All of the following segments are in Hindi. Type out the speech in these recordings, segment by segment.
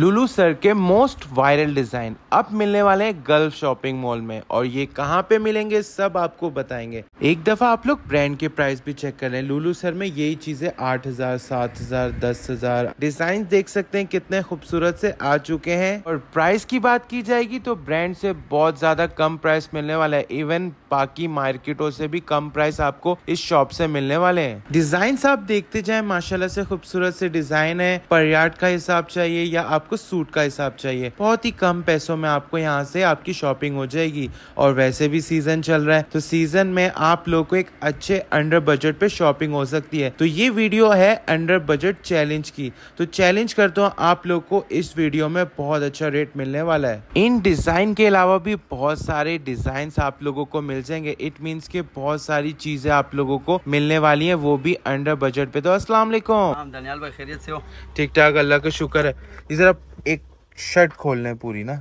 लुलू सर के मोस्ट वायरल डिज़ाइन अब मिलने वाले हैं गल्फ शॉपिंग मॉल में और ये कहाँ पे मिलेंगे सब आपको बताएंगे एक दफ़ा आप लोग ब्रांड के प्राइस भी चेक कर लें लुलू सर में यही चीज़ें 8000 हजार सात हजार दस हजार डिज़ाइन देख सकते हैं कितने खूबसूरत से आ चुके हैं और प्राइस की बात की जाएगी तो ब्रांड से बहुत ज़्यादा कम प्राइस मिलने वाला है इवन बाकी मार्केटों से भी कम प्राइस आपको इस शॉप से मिलने वाले हैं डिज़ाइन आप देखते जाए माशाला से खूबसूरत से डिज़ाइन है पर्याट का हिसाब चाहिए या आप आपको सूट का हिसाब चाहिए बहुत ही कम पैसों में आपको यहाँ से आपकी शॉपिंग हो जाएगी और वैसे भी सीजन चल रहा है तो सीजन में आप लोग को एक अच्छे अंडर बजट पे शॉपिंग हो सकती है तो ये वीडियो है अंडर बजट चैलेंज की तो चैलेंज करता हूँ आप लोग को इस वीडियो में बहुत अच्छा रेट मिलने वाला है इन डिजाइन के अलावा भी बहुत सारे डिजाइन आप लोगों को मिल जाएंगे इट मीन के बहुत सारी चीजें आप लोगों को मिलने वाली है वो भी अंडर बजट पे तो असला हाँ, खैरियत से हो ठीक ठाक अल्लाह का शुक्र है जरा शर्ट खोल लें पूरी ना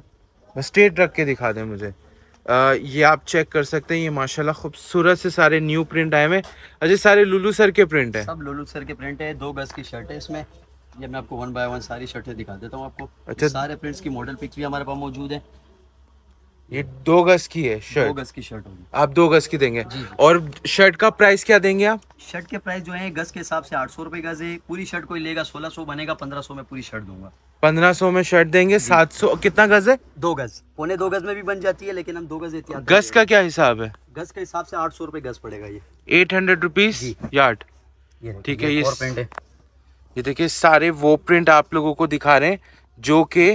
बस स्ट्रेट रख के दिखा दें मुझे आ, ये आप चेक कर सकते हैं ये माशाल्लाह खूबसूरत से सारे न्यू प्रिंट आए हुए अजय अच्छा, सारे लुलू सर के प्रिंट है सब लुलू सर के प्रिंट है दो गज की शर्ट है इसमें ये मैं आपको वन बाय वन सारी शर्टें दिखा देता हूँ आपको अच्छा सारे प्रिंट्स की मॉडल पिक्स भी हमारे पास मौजूद है ये दो गज की है शर्ट दो गज की शर्ट होगी आप दो गज की देंगे और शर्ट का प्राइस क्या देंगे आप शर्ट के प्राइस जो है गज के हिसाब से आठ सौ रुपए गज है पूरी शर्ट कोई लेगा सोलह सौ बनेगा पंद्रह सौ में पूरी शर्ट दूंगा पंद्रह सौ में शर्ट देंगे सात सौ कितना गज है दो गज पौने दो गज में भी बन जाती है लेकिन हम दो गज देते हैं गज का क्या हिसाब है गज के हिसाब से आठ सौ रूपये गज पड़ेगा ये एट हंड्रेड रुपीज यार्ड ठीक है ये प्रिंट है ये देखिए सारे वो प्रिंट आप लोगों को दिखा रहे हैं जो के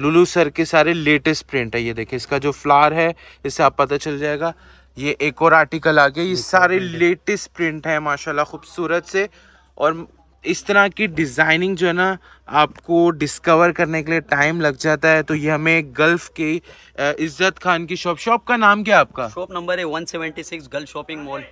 लुलू सर के सारे लेटेस्ट प्रिंट है ये देखिए इसका जो फ्लावर है इससे आप पता चल जाएगा ये एक और आर्टिकल आ गया ये सारे लेटेस्ट प्रिंट है माशाल्लाह खूबसूरत से और इस तरह की डिज़ाइनिंग जो है ना आपको डिस्कवर करने के लिए टाइम लग जाता है तो ये हमें गल्फ की इज्जत खान की शॉप शॉप का नाम क्या आपका शॉप नंबर है 176 गल्फ शॉपिंग मॉल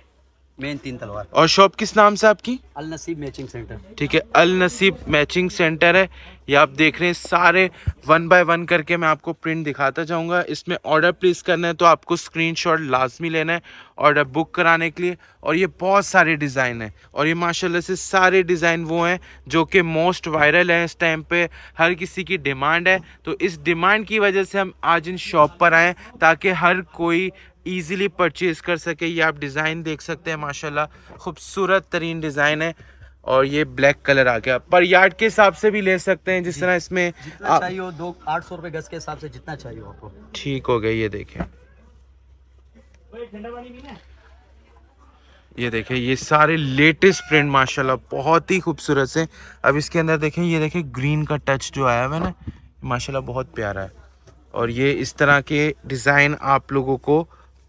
मेन तीन तलवार और शॉप किस नाम से आपकी अल नसीब मैचिंग सेंटर ठीक है अल नसीब मैचिंग सेंटर है ये आप देख रहे हैं सारे वन बाय वन करके मैं आपको प्रिंट दिखाता जाऊंगा इसमें ऑर्डर प्लेस करना है तो आपको स्क्रीनशॉट लाजमी लेना है ऑर्डर बुक कराने के लिए और ये बहुत सारे डिज़ाइन हैं और ये माशाल्लाह से सारे डिज़ाइन वो हैं जो कि मोस्ट वायरल हैं इस टाइम पे हर किसी की डिमांड है तो इस डिमांड की वजह से हम आज इन शॉप पर आएँ ताकि हर कोई ईज़िली परचेज़ कर सके ये आप डिज़ाइन देख सकते हैं माशाल्लाह खूबसूरत तरीन डिज़ाइन है और ये ब्लैक कलर आ गया पर यार्ड के हिसाब से भी ले सकते हैं जिस तरह इसमें आप... चाहिए हो दो आठ सौ रुपये गज के हिसाब से जितना चाहिए आपको ठीक हो गया ये देखें ये देखें ये सारे लेटेस्ट प्रिंट माशाल्लाह बहुत ही खूबसूरत से अब इसके अंदर देखें ये देखें ग्रीन का टच जो आया हुआ है ना माशाल्लाह बहुत प्यारा है और ये इस तरह के डिज़ाइन आप लोगों को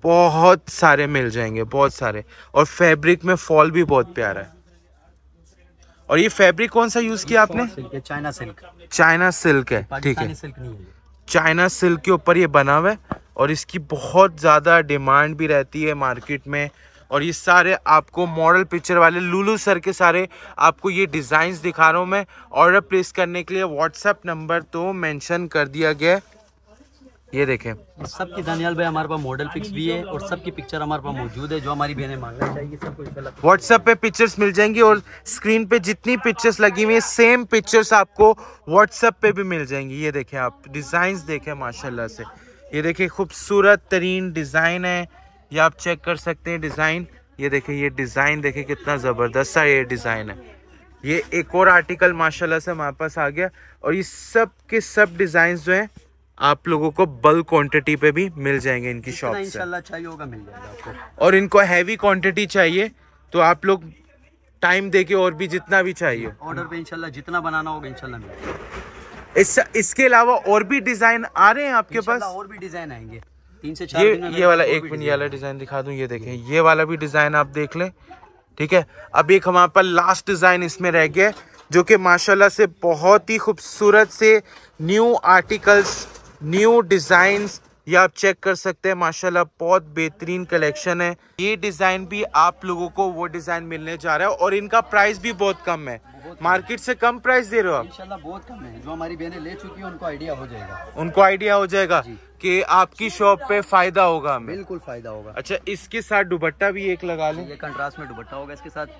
बहुत सारे मिल जाएंगे बहुत सारे और फैब्रिक में फॉल भी बहुत प्यारा है और ये फैब्रिक कौन सा यूज किया आपने चाइना सिल्क चाइना सिल्क है ठीक है चाइना सिल्क के ऊपर ये बना हुआ है और इसकी बहुत ज़्यादा डिमांड भी रहती है मार्केट में और ये सारे आपको मॉडल पिक्चर वाले लुलू सर के सारे आपको ये डिज़ाइंस दिखा रहा हूँ मैं ऑर्डर प्लेस करने के लिए व्हाट्सएप नंबर तो मेंशन कर दिया गया है ये देखें सबकी दानियाल भाई हमारे पास मॉडल पिक्स भी है और सबकी पिक्चर हमारे पास मौजूद है जो हमारी बहनें मांगना चाहिए सब कुछ व्हाट्सएप पे पिक्चर्स मिल जाएंगी और स्क्रीन पे जितनी पिक्चर्स लगी हुई है सेम पिक्चर्स आपको व्हाट्सएप पे भी मिल जाएंगी ये देखें आप डिजाइन देखें माशाल्लाह से ये देखें खूबसूरत तरीन डिज़ाइन है ये आप चेक कर सकते हैं डिज़ाइन ये देखें ये डिज़ाइन देखें कितना ज़बरदस्त सा ये डिज़ाइन है ये एक और आर्टिकल माशाल्लाह से हमारे पास आ गया और ये सब के सब डिज़ाइन जो है आप लोगों को बल्क क्वांटिटी पे भी मिल जाएंगे इनकी शॉप से चाहिए होगा मिल जाएगा आपको और इनको हैवी क्वांटिटी चाहिए तो आप लोग टाइम देके और भी जितना भी चाहिए ऑर्डर पे इंशाल्लाह जितना बनाना होगा इंशाल्लाह जाएगा इस, इसके अलावा और भी डिजाइन आ रहे हैं आपके पास और भी डिजाइन आएंगे तीन से चार ये ये वाला एक मिनट वाला डिजाइन दिखा दू ये देखें ये वाला भी डिजाइन आप देख लें ठीक है अब एक हमारे पास लास्ट डिजाइन इसमें रह गया जो कि माशाल्लाह से बहुत ही खूबसूरत से न्यू आर्टिकल्स न्यू डिजाइन ये आप चेक कर सकते हैं माशाल्लाह बहुत बेहतरीन कलेक्शन है ये डिज़ाइन भी आप लोगों को वो डिज़ाइन मिलने जा रहा है और इनका प्राइस भी बहुत कम है मार्केट से कम प्राइस दे रहे हो आप इंशाल्लाह बहुत कम है जो हमारी बहनें ले चुकी हैं उनको आइडिया हो जाएगा उनको आइडिया हो जाएगा कि आपकी शॉप पे फायदा होगा हमें बिल्कुल फायदा होगा अच्छा इसके साथ दुपट्टा भी एक लगा लें ये कंट्रास्ट में दुपट्टा होगा इसके साथ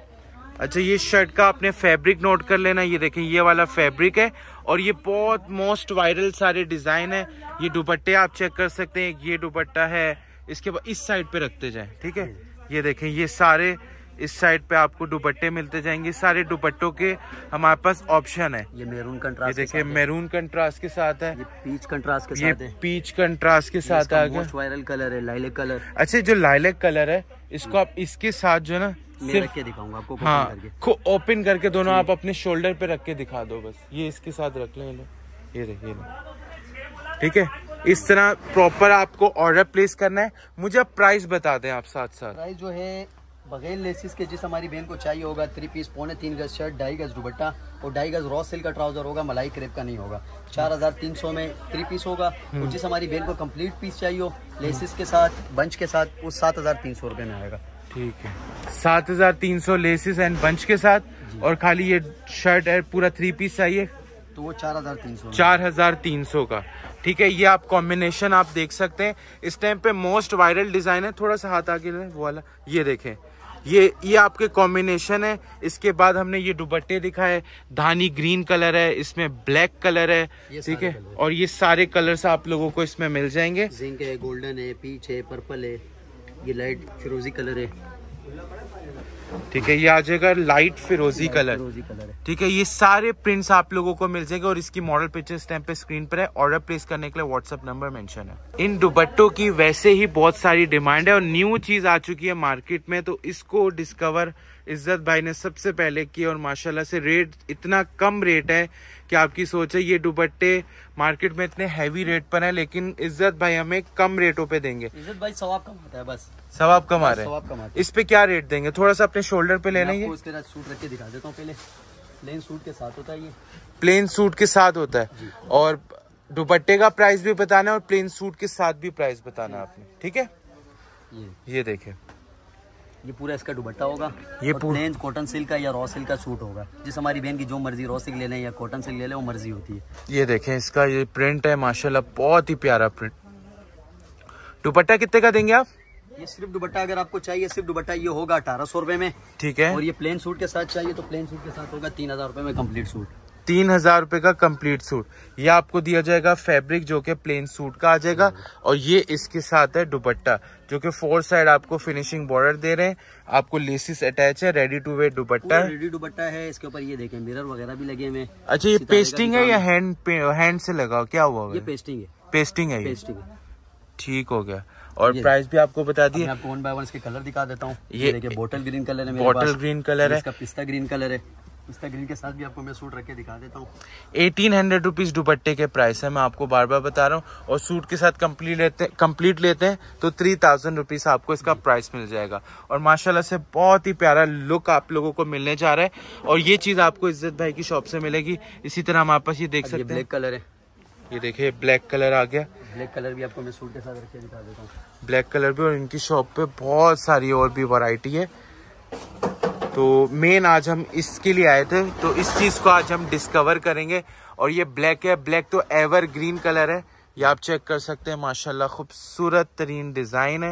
अच्छा ये शर्ट का आपने फैब्रिक नोट कर लेना ये देखें ये वाला फैब्रिक है और ये बहुत मोस्ट वायरल सारे डिज़ाइन है ये दुपट्टे आप चेक कर सकते हैं ये दुपट्टा है इसके बाद इस साइड पे रखते जाए ठीक है ये देखें ये सारे इस साइड पे आपको दुपट्टे मिलते जाएंगे सारे दुपट्टों के हमारे पास ऑप्शन है ये मेरून कंट्रास्ट ये देखिए मेरून कंट्रास्ट के साथ है ये पीच कंट्रास्ट के साथ है पीच कंट्रास्ट के साथ आ गया वायरल कलर है लाइलेक कलर अच्छा जो लाइलेक कलर है इसको आप इसके साथ जो है ना सिर्फ के दिखाऊंगा आपको हाँ को ओपन करके दोनों आप अपने शोल्डर पे रख के दिखा दो बस ये इसके साथ रख लें ये ये रहे ठीक है इस तरह प्रॉपर आपको ऑर्डर प्लेस करना है मुझे आप प्राइस बता दें आप साथ साथ प्राइस जो है बगैर लेसिस के जिस हमारी बहन को चाहिए होगा थ्री पीस पौने तीन गज शर्ट ढाई गज दुबट्टा और ढाई गज रॉ सिल्क का ट्राउजर होगा मलाई क्रेप का नहीं होगा चार हजार तीन सौ में थ्री पीस होगा और हम्म। जिस हमारी बहन को कंप्लीट पीस चाहिए हो लेसिस के साथ बंच के साथ वो सात हजार तीन सौ रुपये में आएगा ठीक है सात हजार तीन सौ लेसिस एंड बंच के साथ और खाली ये शर्ट है पूरा थ्री पीस चाहिए तो वो चार हजार तीन सौ चार हजार तीन सौ का ठीक है ये आप कॉम्बिनेशन आप देख सकते हैं इस टाइम पे मोस्ट वायरल डिजाइन है थोड़ा सा हाथ आगे वो वाला ये देखें ये ये आपके कॉम्बिनेशन है इसके बाद हमने ये दुबट्टे दिखाए धानी ग्रीन कलर है इसमें ब्लैक कलर है ठीक है और ये सारे कलर आप लोगों को इसमें मिल जाएंगे जिंक है गोल्डन है पीच है पर्पल है ये लाइट फिरोजी कलर है ठीक है ये आ जाएगा लाइट फिरोजी कलर कलर ठीक है ये सारे प्रिंट्स आप लोगों को मिल जाएंगे और इसकी मॉडल पिक्चर स्टैम्प पे स्क्रीन पर है ऑर्डर प्लेस करने के लिए व्हाट्सअप नंबर मेंशन है इन दुबट्टों की वैसे ही बहुत सारी डिमांड है और न्यू चीज आ चुकी है मार्केट में तो इसको डिस्कवर इज्जत भाई ने सबसे पहले की और माशाल्लाह से रेट इतना कम रेट है कि आपकी सोच है ये दुपट्टे मार्केट में इतने हैवी रेट पर है लेकिन इज्जत भाई हमें कम रेटों पे देंगे इज्जत भाई सवाब कम होता है बस सवाब कम आ रहे हैं इस पे क्या रेट देंगे थोड़ा सा अपने शोल्डर पे लेना है दिखा देता हूँ प्लेन सूट के साथ होता है ये प्लेन सूट के साथ होता है और दुपट्टे का प्राइस भी बताना है और प्लेन सूट के साथ भी प्राइस बताना आपने ठीक है ये ये ये पूरा इसका दुबट्टा होगा ये प्लेन कॉटन सिल्क का या रॉ सिल्क का सूट होगा जिस हमारी बहन की जो मर्जी रॉ सिल्क ले लें या कॉटन सिल्क ले लें वो मर्जी होती है ये देखें इसका ये प्रिंट है माशाल्लाह बहुत ही प्यारा प्रिंट दुपट्टा कितने का देंगे आप ये सिर्फ दुपट्टा अगर आपको चाहिए सिर्फ दुपट्टा ये होगा अठारह सौ में ठीक है और ये प्लेन सूट के साथ चाहिए तो प्लेन सूट के साथ होगा तीन हजार में कम्प्लीट सूट तीन हजार रूपए का कंप्लीट सूट ये आपको दिया जाएगा फैब्रिक जो कि प्लेन सूट का आ जाएगा और ये इसके साथ है दुपट्टा जो कि फोर साइड आपको फिनिशिंग बॉर्डर दे रहे हैं आपको लेसिस अटैच है ready to wear dupatta ready dupatta है इसके ऊपर ये देखें मिरर वगैरह भी लगे हुए अच्छा ये पेस्टिंग है या हैंड हैंड से लगा क्या हुआ ये पेस्टिंग है पेस्टिंग है पेस्टिंग ठीक हो गया और प्राइस भी आपको बता दिए आपको वन बाय वन इसके कलर दिखा देता हूँ ये बोटल ग्रीन कलर है बोटल ग्रीन कलर है इसका पिस्ता ग्रीन कलर है पिस्ता ग्रीन के साथ भी आपको मैं सूट रख के दिखा देता हूँ एटीन हंड्रेड रुपीज़ दुपट्टे के प्राइस है मैं आपको बार बार बता रहा हूँ और सूट के साथ कम्प्लीट लेते कम्प्लीट लेते हैं तो थ्री थाउजेंड रुपीज़ आपको इसका प्राइस मिल जाएगा और माशाला से बहुत ही प्यारा लुक आप लोगों को मिलने जा रहा है और ये चीज़ आपको इज्जत भाई की शॉप से मिलेगी इसी तरह हम आपस ये देख सकते हैं ब्लैक कलर है ये देखिए ब्लैक कलर आ गया ब्लैक कलर भी आपको मैं सूट के साथ रखे दिखा देता हूँ ब्लैक कलर भी और इनकी शॉप पे बहुत सारी और भी वैरायटी है तो मेन आज हम इसके लिए आए थे तो इस चीज़ को आज हम डिस्कवर करेंगे और ये ब्लैक है ब्लैक तो एवर ग्रीन कलर है ये आप चेक कर सकते हैं माशाल्लाह खूबसूरत तरीन डिज़ाइन है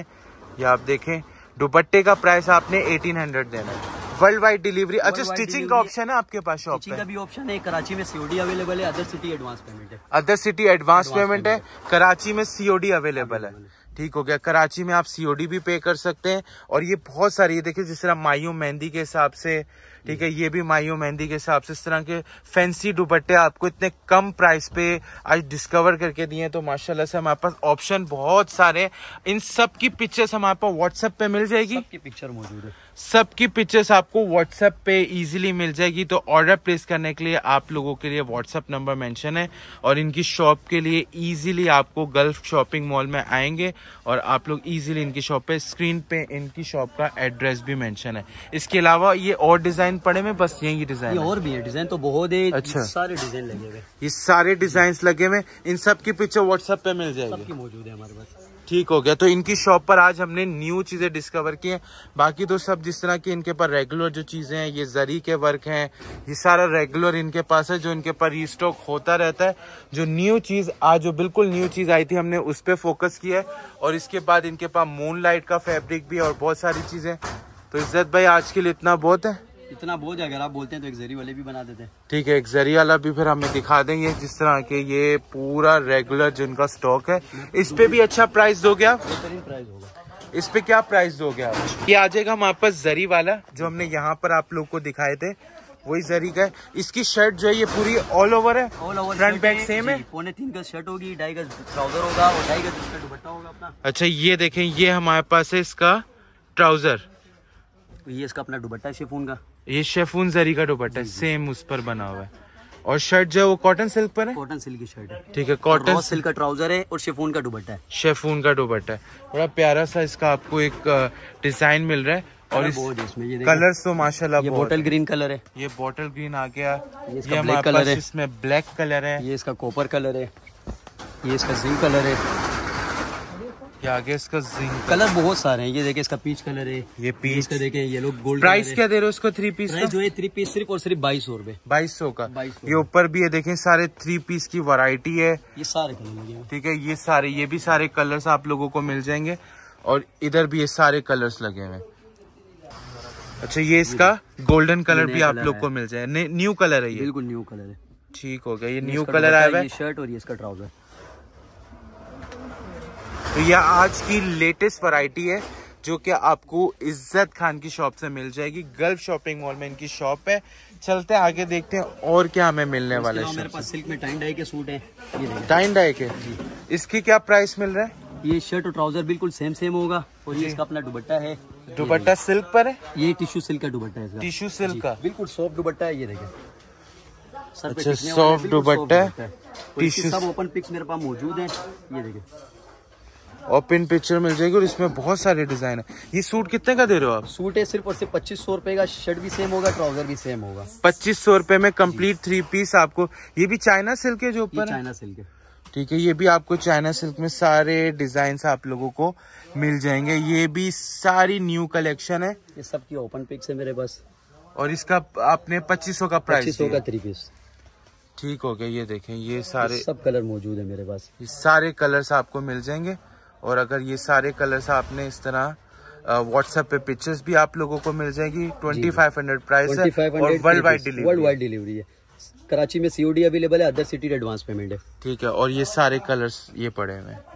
ये आप देखें दुपट्टे का प्राइस आपने 1800 देना है वर्ल्ड वाइड डिलीवरी अच्छा स्टिचिंग का ऑप्शन है आपके पास शॉप का भी ऑप्शन है कराची में सीओडी अवेलेबल है अदर सिटी एडवांस पेमेंट है अदर सिटी एडवांस पेमेंट है कराची में सीओडी अवेलेबल है ठीक हो गया कराची में आप सीओडी भी पे कर सकते हैं और ये बहुत सारी ये देखिए जिस तरह मायू मेहंदी के हिसाब से ठीक है ये भी मायू मेहंदी के हिसाब से इस तरह के फैंसी दुपट्टे आपको इतने कम प्राइस पे आज डिस्कवर करके दिए हैं तो माशाल्लाह से हमारे पास ऑप्शन बहुत सारे इन सब की पिक्चर्स हमारे पास व्हाट्सएप पे मिल जाएगी पिक्चर मौजूद है सबकी पिक्चर्स आपको व्हाट्सएप पे इजीली मिल जाएगी तो ऑर्डर प्लेस करने के लिए आप लोगों के लिए व्हाट्सएप नंबर मेंशन है और इनकी शॉप के लिए इजीली आपको गल्फ शॉपिंग मॉल में आएंगे और आप लोग इजीली इनकी शॉप पे स्क्रीन पे इनकी शॉप का एड्रेस भी मेंशन है इसके अलावा ये और डिजाइन पड़े में बस यही डिजाइन और भी है डिजाइन तो बहुत ही अच्छा सारे डिजाइन लगे हुए ये सारे डिजाइन लगे हुए इन सब की पिक्चर व्हाट्सएप पे मिल जाएगी मौजूद है हमारे पास ठीक हो गया तो इनकी शॉप पर आज हमने न्यू चीजें डिस्कवर की हैं बाकी तो सब जिस तरह की इनके पास रेगुलर जो चीज़ें हैं ये जरी के वर्क हैं ये सारा रेगुलर इनके पास है जो इनके पास रीस्टॉक होता रहता है जो न्यू चीज़ आज जो बिल्कुल न्यू चीज़ आई थी हमने उस पर फोकस किया है और इसके बाद इनके पास मून लाइट का फेब्रिक भी और बहुत सारी चीज़ें तो इज्जत भाई आज के लिए इतना बहुत है इतना बोझ अगर आप बोलते हैं तो एक जरी वाले भी बना देते हैं ठीक है एक जरी वाला भी फिर हमें दिखा देंगे जिस तरह के ये पूरा रेगुलर जिनका स्टॉक है इस पे भी अच्छा प्राइस दोगे आप प्राइस होगा इस पे क्या प्राइस दोगे आप ये आ जाएगा हमारे पास जरी वाला जो हमने यहाँ पर आप लोग को दिखाए थे वही जरी का है इसकी शर्ट जो है ये पूरी ऑल ओवर है all over front back same है पौने तीन का शर्ट होगी ढाई का ट्राउजर होगा और ढाई का दुपट्टा होगा अपना अच्छा ये देखें ये हमारे पास है इसका ट्राउजर ये इसका अपना दुपट्टा शेफून का ये शेफून जरी का दुपट्टा सेम उस पर बना हुआ है और शर्ट जो है वो कॉटन सिल्क पर है कॉटन सिल्क की शर्ट है ठीक है कॉटन सिल्क का ट्राउजर है और शेफून का दुबट्टा है शेफून का दुबट्टा है बड़ा प्यारा सा इसका आपको एक डिजाइन मिल रहा है और कलर तो माशाल्लाह ये बोटल ग्रीन कलर है ये बॉटल ग्रीन आ गया ये, ब्लैक कलर है इसमें ब्लैक कलर है ये इसका कॉपर कलर है ये इसका जिंक कलर है इसका जिंक कलर बहुत सारे हैं ये देखे इसका पीच कलर है ये पीच इसका देखे ये लोग गोल्ड प्राइस क्या दे रहे हो इसको थ्री पीस का? जो है थ्री पीस सिर्फ और सिर्फ बाईस सौ रूपए बाईस सौ का ये ऊपर भी है देखे सारे थ्री पीस की वरायटी है ये सारे कलर ठीक है ये सारे ये भी सारे कलर आप लोगों को मिल जाएंगे और इधर भी ये सारे कलर्स लगे हुए अच्छा ये इसका गोल्डन कलर भी आप लोग को मिल जाए न्यू कलर है ये बिल्कुल न्यू कलर है ठीक हो गया ये न्यू कलर आया हुआ है शर्ट और ये इसका ट्राउजर तो यह आज की लेटेस्ट वैरायटी है जो कि आपको इज्जत खान की शॉप से मिल जाएगी गल्फ शॉपिंग मॉल में इनकी शॉप है चलते हैं आगे देखते हैं और क्या हमें मिलने वाला है मेरे पास सिल्क में टाइन डाई के सूट है टाइन डाई के इसकी क्या प्राइस मिल रहा है ये शर्ट और ट्राउजर बिल्कुल सेम सेम होगा और ये इसका अपना दुबट्टा है दुबट्टा सिल्क पर है ये टिश्यू सिल्क का दुबट्टा है टिश्यू सिल्क का बिल्कुल सॉफ्ट दुबट्टा है ये देखिए अच्छा सॉफ्ट दुबट्टा टिश्यू सब ओपन पिक्स मेरे पास मौजूद है ये देखे ओपन पिक्चर मिल जाएगी और इसमें बहुत सारे डिजाइन है ये सूट कितने का दे रहे हो आप सूट है सिर्फ और सिर्फ पच्चीस सौ रुपए का शर्ट भी सेम होगा ट्राउजर भी सेम होगा पच्चीस सौ रुपए में कम्प्लीट थ्री पीस आपको ये भी चाइना सिल्क है जो ऊपर चाइना सिल्क है ठीक है ये भी आपको चाइना सिल्क में सारे डिजाइन आप लोगों को मिल जाएंगे ये भी सारी न्यू कलेक्शन है ये की ओपन पिक्स है मेरे पास और इसका आपने पच्चीस का प्राइस पच्चीस का थ्री पीस ठीक हो गया ये देखें ये सारे सब कलर मौजूद है मेरे पास ये सारे कलर्स आपको मिल जाएंगे और अगर ये सारे कलर्स आपने इस तरह व्हाट्सएप पे पिक्चर्स भी आप लोगों को मिल जाएगी ट्वेंटी फाइव हंड्रेड प्राइस है और world wide delivery world wide delivery है कराची में सीओडी अवेलेबल है अदर सिटी एडवांस पेमेंट है ठीक है और ये सारे कलर्स ये पड़े हुए हैं